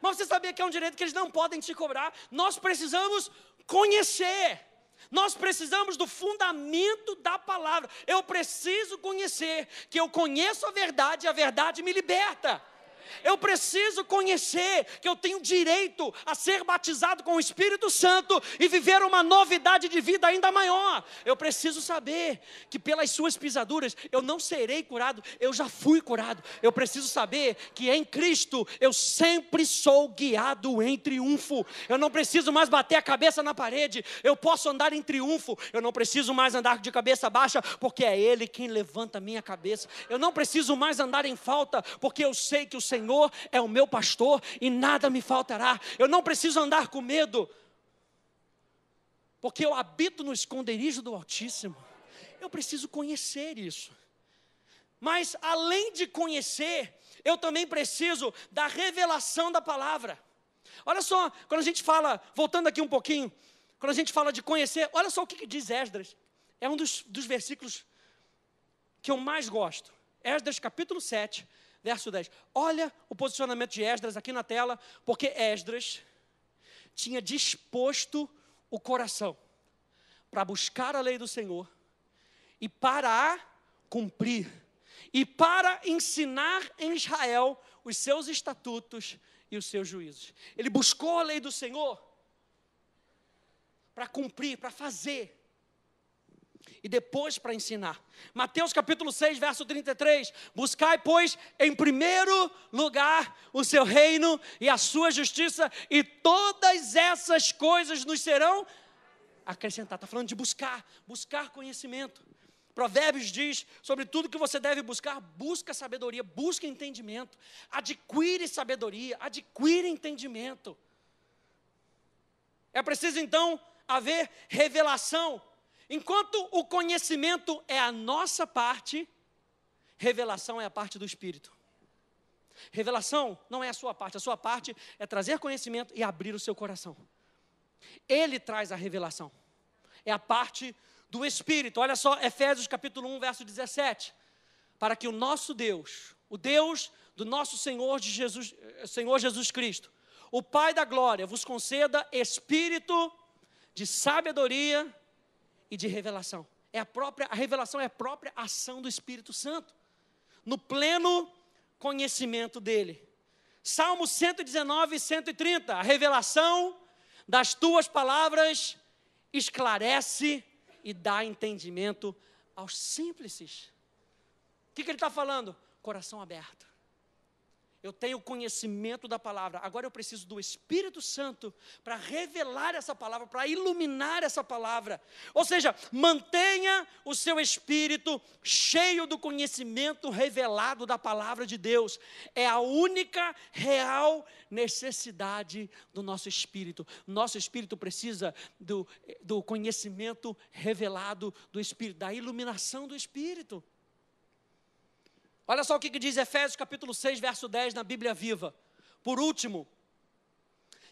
Mas você sabia que é um direito que eles não podem te cobrar? Nós precisamos conhecer. Nós precisamos do fundamento da palavra. Eu preciso conhecer, que eu conheço a verdade e a verdade me liberta. Eu preciso conhecer que eu tenho direito a ser batizado com o Espírito Santo e viver uma novidade de vida ainda maior. Eu preciso saber que pelas suas pisaduras eu não serei curado, eu já fui curado. Eu preciso saber que em Cristo eu sempre sou guiado em triunfo. Eu não preciso mais bater a cabeça na parede, eu posso andar em triunfo. Eu não preciso mais andar de cabeça baixa, porque é Ele quem levanta a minha cabeça. Eu não preciso mais andar em falta, porque eu sei que o Senhor Senhor é o meu pastor e nada me faltará. Eu não preciso andar com medo, porque eu habito no esconderijo do Altíssimo. Eu preciso conhecer isso. Mas além de conhecer, eu também preciso da revelação da palavra. Olha só, quando a gente fala, voltando aqui um pouquinho, quando a gente fala de conhecer, olha só o que, que diz Esdras. É um dos, dos versículos que eu mais gosto. Esdras capítulo 7, verso 10. Olha o posicionamento de Esdras aqui na tela, porque Esdras tinha disposto o coração para buscar a lei do Senhor e para a cumprir e para ensinar em Israel os seus estatutos e os seus juízos. Ele buscou a lei do Senhor para cumprir, para fazer e depois para ensinar. Mateus capítulo 6, verso 33: Buscai, pois, em primeiro lugar o seu reino e a sua justiça, e todas essas coisas nos serão acrescentadas. Está falando de buscar, buscar conhecimento. Provérbios diz sobre tudo que você deve buscar: busca sabedoria, busca entendimento, adquire sabedoria, adquire entendimento. É preciso então haver revelação Enquanto o conhecimento é a nossa parte, revelação é a parte do Espírito. Revelação não é a sua parte, a sua parte é trazer conhecimento e abrir o seu coração. Ele traz a revelação, é a parte do Espírito. Olha só, Efésios capítulo 1, verso 17. Para que o nosso Deus, o Deus do nosso Senhor, de Jesus, Senhor Jesus Cristo, o Pai da glória, vos conceda espírito de sabedoria e de revelação. É a própria a revelação é a própria ação do Espírito Santo no pleno conhecimento dele. Salmo 119 e 130, a revelação das tuas palavras esclarece e dá entendimento aos simples. O que, que ele está falando? Coração aberto eu tenho conhecimento da palavra, agora eu preciso do Espírito Santo para revelar essa palavra, para iluminar essa palavra. Ou seja, mantenha o seu espírito cheio do conhecimento revelado da palavra de Deus. É a única real necessidade do nosso espírito. Nosso espírito precisa do, do conhecimento revelado do Espírito, da iluminação do Espírito. Olha só o que, diz Efésios capítulo 6, verso 10 na Bíblia Viva. Por último,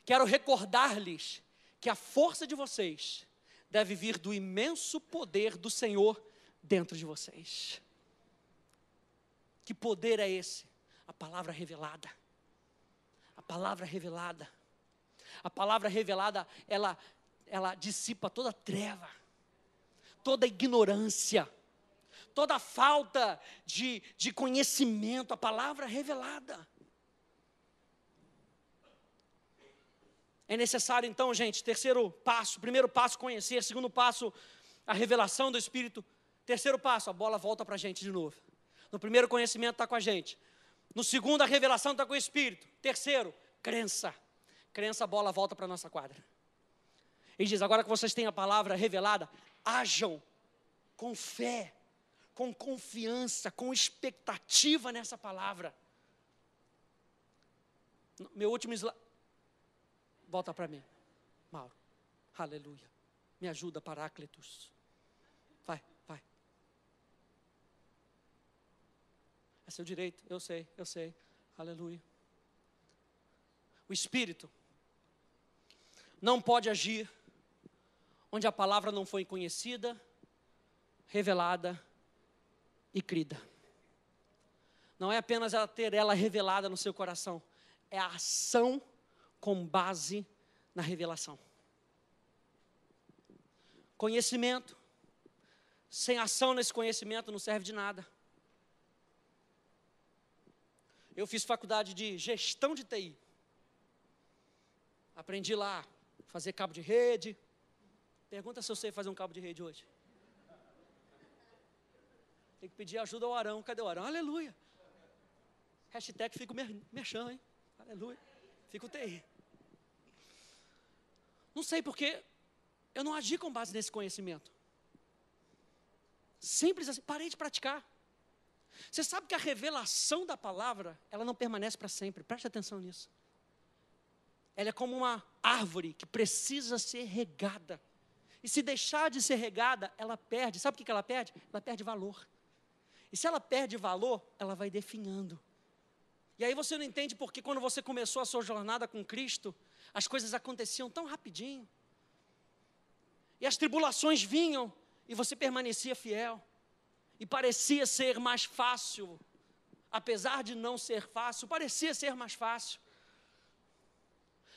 quero recordar-lhes que a força de vocês deve vir do imenso poder do Senhor dentro de vocês. Que poder é esse? A palavra revelada. A palavra revelada. A palavra revelada, ela, ela dissipa toda treva, toda ignorância toda falta de, de conhecimento, a palavra revelada. É necessário então, gente, terceiro passo, primeiro passo, conhecer, segundo passo, a revelação do Espírito, terceiro passo, a bola volta para a gente de novo. No primeiro, conhecimento está com a gente, no segundo, a revelação está com o Espírito, terceiro, crença, crença, a bola volta para a nossa quadra. E diz: agora que vocês têm a palavra revelada, ajam com fé com confiança, com expectativa nessa palavra. Meu último slide. Volta para mim, Mauro. Aleluia. Me ajuda, Paráclitos. Vai, vai. É seu direito, eu sei, eu sei. Aleluia. O Espírito não pode agir onde a palavra não foi conhecida, revelada e crida. Não é apenas ela ter ela revelada no seu coração, é a ação com base na revelação. Conhecimento, sem ação nesse conhecimento não serve de nada. Eu fiz faculdade de gestão de TI. Aprendi lá fazer cabo de rede. Pergunta se eu sei fazer um cabo de rede hoje. Tem que pedir ajuda ao Arão. Cadê o Arão? Aleluia. Hashtag fico merchan, hein? Aleluia. fico TI. Não sei porque eu não agi com base nesse conhecimento. Simples assim, parei de praticar. Você sabe que a revelação da palavra, ela não permanece para sempre. Preste atenção nisso. Ela é como uma árvore que precisa ser regada. E se deixar de ser regada, ela perde. Sabe o que ela perde? Ela perde valor. E se ela perde valor, ela vai definhando. E aí você não entende porque quando você começou a sua jornada com Cristo, as coisas aconteciam tão rapidinho. E as tribulações vinham e você permanecia fiel. E parecia ser mais fácil, apesar de não ser fácil, parecia ser mais fácil.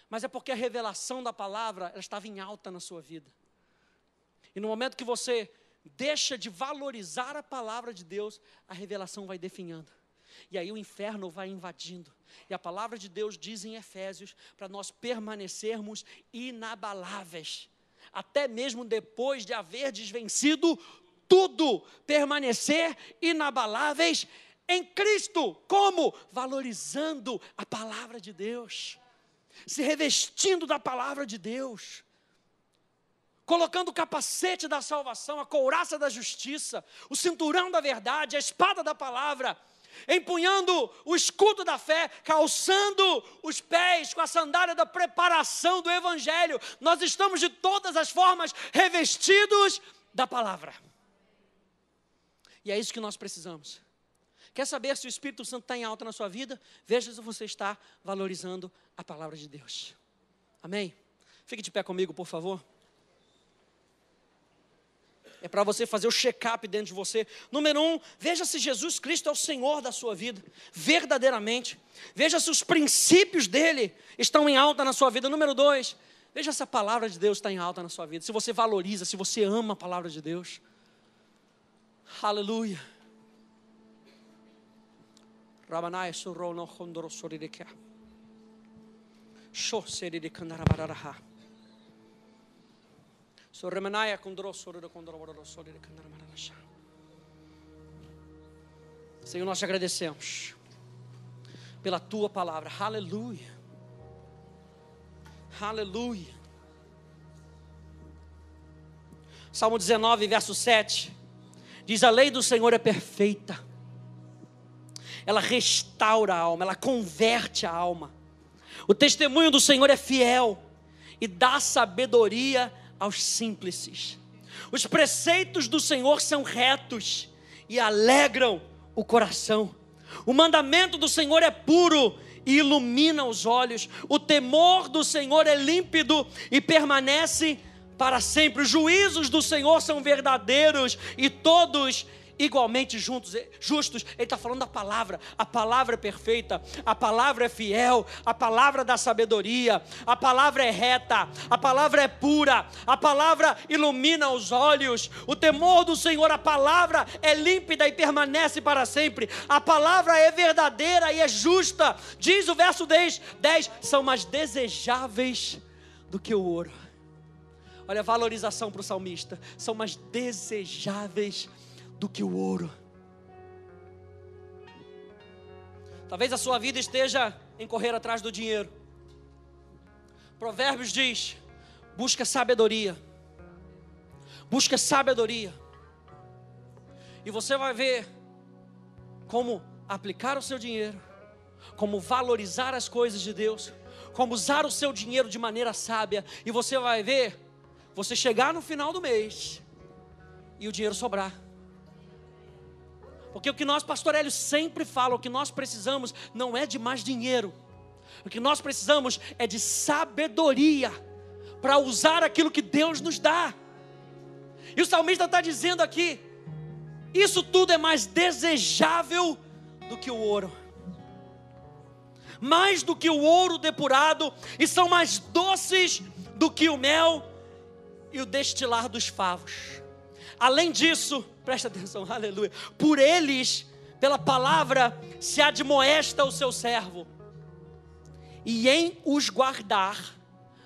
Mas é porque a revelação da palavra estava em alta na sua vida. E no momento que você deixa de valorizar a palavra de Deus, a revelação vai definhando. E aí o inferno vai invadindo. E a palavra de Deus diz em Efésios para nós permanecermos inabaláveis, até mesmo depois de haver desvencido tudo, permanecer inabaláveis em Cristo. Como? Valorizando a palavra de Deus, se revestindo da palavra de Deus colocando o capacete da salvação, a couraça da justiça, o cinturão da verdade, a espada da palavra, empunhando o escudo da fé, calçando os pés com a sandália da preparação do evangelho. Nós estamos de todas as formas revestidos da palavra. E é isso que nós precisamos. Quer saber se o Espírito Santo está em alta na sua vida? Veja se você está valorizando a palavra de Deus. Amém? Fique de pé comigo, por favor é para você fazer o check-up dentro de você. Número um, veja se Jesus Cristo é o Senhor da sua vida, verdadeiramente. Veja se os princípios dele estão em alta na sua vida. Número dois, veja se a palavra de Deus está em alta na sua vida. Se você valoriza, se você ama a palavra de Deus. Aleluia. Rabanai surro no condoro soririkia. Shoseridikandarabaraha. Sorremanaya condorou, sororou, condorou, sororou, Senhor, nós te agradecemos pela tua palavra. Aleluia. Aleluia. Salmo 19, verso 7. Diz: A lei do Senhor é perfeita. Ela restaura a alma, ela converte a alma. O testemunho do Senhor é fiel e dá sabedoria aos simples. Os preceitos do Senhor são retos e alegram o coração. O mandamento do Senhor é puro e ilumina os olhos. O temor do Senhor é límpido e permanece para sempre. Os juízos do Senhor são verdadeiros e todos igualmente juntos, eh, justos. Ele está falando da palavra. A palavra é perfeita, a palavra é fiel, a palavra dá sabedoria, a palavra é reta, a palavra é pura, a palavra ilumina os olhos. O temor do Senhor, a palavra é límpida e permanece para sempre. A palavra é verdadeira e é justa. Diz o verso 10: 10 são mais desejáveis do que o ouro. Olha a valorização para o salmista. São mais desejáveis do que o ouro. Talvez a sua vida esteja em correr atrás do dinheiro. Provérbios diz: busca sabedoria. Busca sabedoria. E você vai ver como aplicar o seu dinheiro, como valorizar as coisas de Deus, como usar o seu dinheiro de maneira sábia. E você vai ver você chegar no final do mês e o dinheiro sobrar. Porque o que nós, pastor Hélio, sempre fala, o que nós precisamos não é de mais dinheiro. O que nós precisamos é de sabedoria para usar aquilo que Deus nos dá. E o salmista está dizendo aqui: isso tudo é mais desejável do que o ouro, mais do que o ouro depurado, e são mais doces do que o mel e o destilar dos favos. Além disso, presta atenção, aleluia. Por eles, pela palavra, se admoesta o seu servo, e em os guardar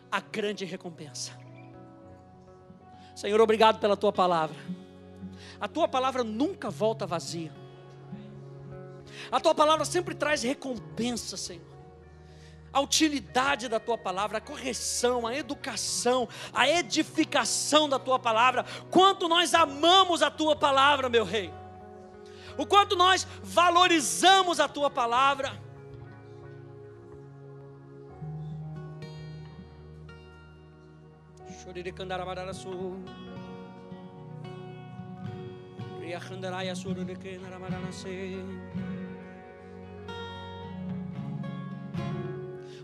a grande recompensa. Senhor, obrigado pela tua palavra. A tua palavra nunca volta vazia. A tua palavra sempre traz recompensa, Senhor a utilidade da tua palavra, a correção, a educação, a edificação da tua palavra. Quanto nós amamos a tua palavra, meu rei. O quanto nós valorizamos a tua palavra. Choriricandarabaraçu. Riachandaraya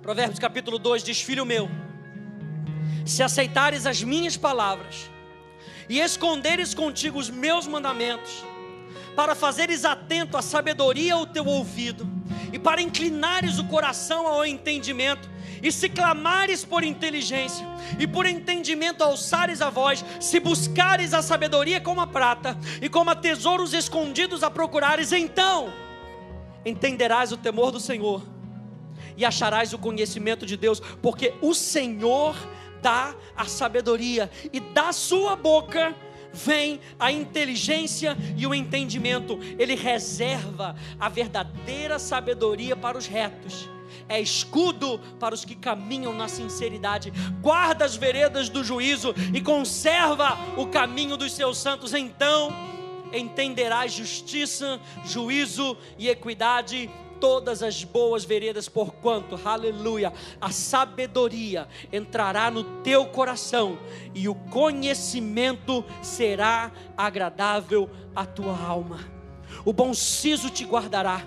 Provérbios capítulo 2 diz: Filho meu, se aceitares as minhas palavras e esconderes contigo os meus mandamentos, para fazeres atento à sabedoria ao teu ouvido, e para inclinares o coração ao entendimento, e se clamares por inteligência, e por entendimento alçares a voz, se buscares a sabedoria como a prata, e como a tesouros escondidos a procurares, então entenderás o temor do Senhor e acharás o conhecimento de Deus, porque o Senhor dá a sabedoria e da sua boca vem a inteligência e o entendimento. Ele reserva a verdadeira sabedoria para os retos. É escudo para os que caminham na sinceridade, guarda as veredas do juízo e conserva o caminho dos seus santos. Então entenderás justiça, juízo e equidade, todas as boas veredas, porquanto, aleluia, a sabedoria entrará no teu coração e o conhecimento será agradável à tua alma. O bom siso te guardará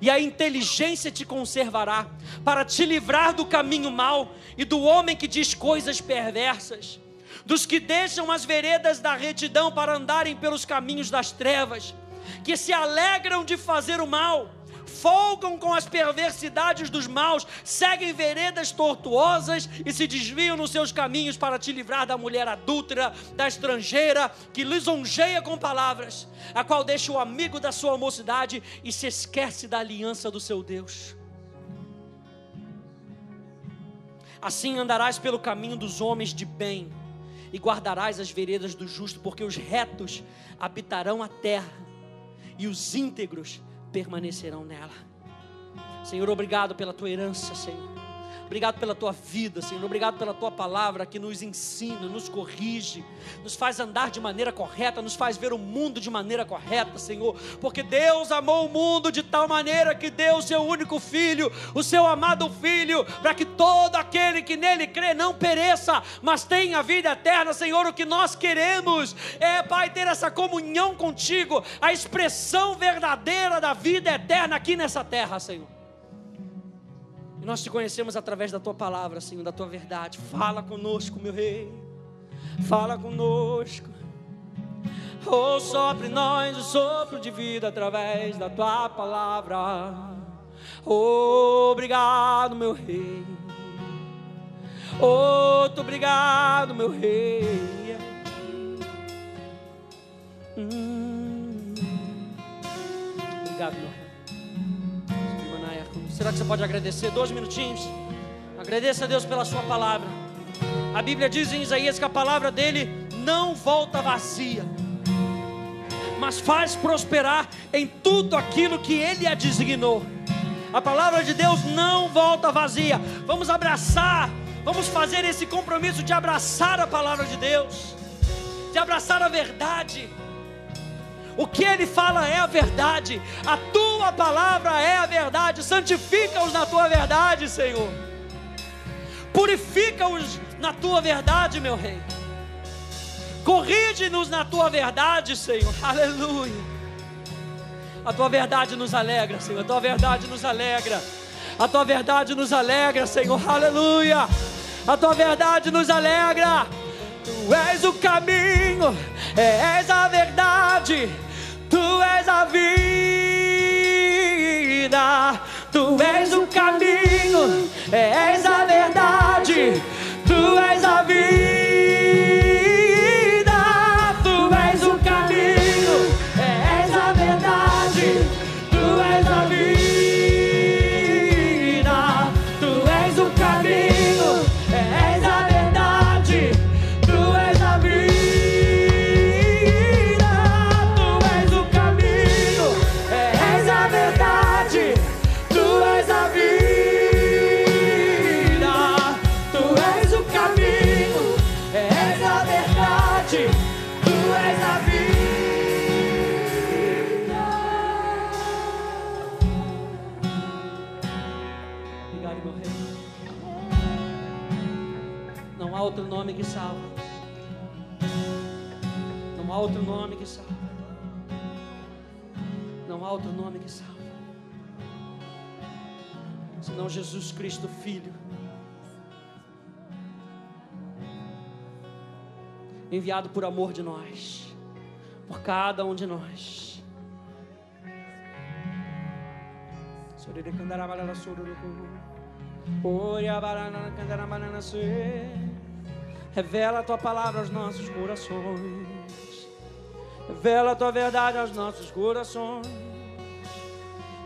e a inteligência te conservará, para te livrar do caminho mau e do homem que diz coisas perversas, dos que deixam as veredas da retidão para andarem pelos caminhos das trevas, que se alegram de fazer o mal folgam com as perversidades dos maus, seguem veredas tortuosas e se desviam nos seus caminhos para te livrar da mulher adúltera, da estrangeira, que lisonjeia com palavras, a qual deixa o amigo da sua mocidade e se esquece da aliança do seu Deus. Assim andarás pelo caminho dos homens de bem e guardarás as veredas do justo, porque os retos habitarão a terra e os íntegros permanecerão nela. Senhor, obrigado pela tua herança, Senhor. Obrigado pela tua vida, Senhor. Obrigado pela tua palavra que nos ensina, nos corrige, nos faz andar de maneira correta, nos faz ver o mundo de maneira correta, Senhor. Porque Deus amou o mundo de tal maneira que deu o seu único filho, o seu amado filho, para que todo aquele que nele crê não pereça, mas tenha vida eterna, Senhor. O que nós queremos é, Pai, ter essa comunhão contigo, a expressão verdadeira da vida eterna aqui nessa terra, Senhor. Nós te conhecemos através da tua palavra, Senhor, da tua verdade. Fala conosco, meu Rei. Fala conosco. Ou oh, sobre nós o sopro de vida através da tua palavra. Oh, obrigado, meu Rei. oh, obrigado, meu Rei. Hum. Obrigado, meu Será que você pode agradecer? Dois minutinhos. Agradeça a Deus pela sua palavra. A Bíblia diz em Isaías que a palavra dele não volta vazia, mas faz prosperar em tudo aquilo que ele a designou. A palavra de Deus não volta vazia. Vamos abraçar, vamos fazer esse compromisso de abraçar a palavra de Deus, de abraçar a verdade. O que ele fala é a verdade. A tua palavra é a verdade. Santifica-os na tua verdade, Senhor. Purifica-os na tua verdade, meu rei. Corrige-nos na tua verdade, Senhor. Aleluia. A tua verdade nos alegra, Senhor. A tua verdade nos alegra. A tua verdade nos alegra, Senhor. Aleluia. A tua verdade nos alegra. Tu és o caminho, é, és a verdade, tu és a vida. Tu és o caminho, é, és a verdade, tu és a vida. Jesus Cristo Filho, enviado por amor de nós, por cada um de nós. Revela a tua palavra aos nossos corações. Revela a tua verdade aos nossos corações.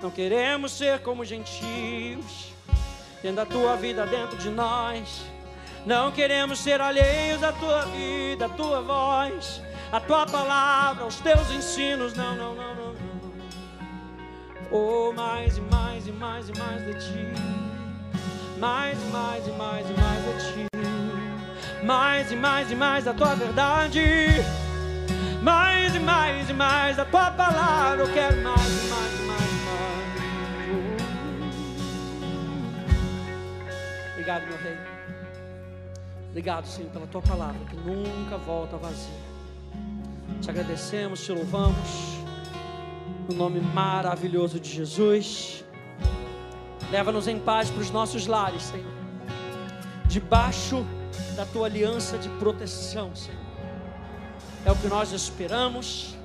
Não queremos ser como gentios tendo a tua vida dentro de nós. Não queremos ser alheios à tua vida, à tua voz, à tua palavra, aos teus ensinos. Não, não, não, não, não. Oh, mais e mais e mais e mais de ti. Mais e mais e mais e mais de ti. Mais e mais e mais da tua verdade. Mais e mais e mais da tua palavra. Eu quero mais e mais. Obrigado, meu Rei. Obrigado, Senhor, pela tua palavra que nunca volta vazia. Te agradecemos, te louvamos. No nome maravilhoso de Jesus. Leva-nos em paz para os nossos lares, Senhor. Debaixo da tua aliança de proteção, Senhor. É o que nós esperamos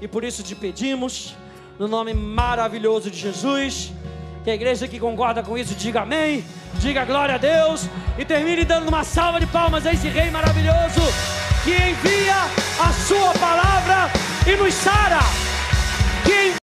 e por isso te pedimos, no nome maravilhoso de Jesus. Que a igreja que concorda com isso diga amém, diga glória a Deus e termine dando uma salva de palmas a esse Rei maravilhoso que envia a Sua palavra e nos sara. Que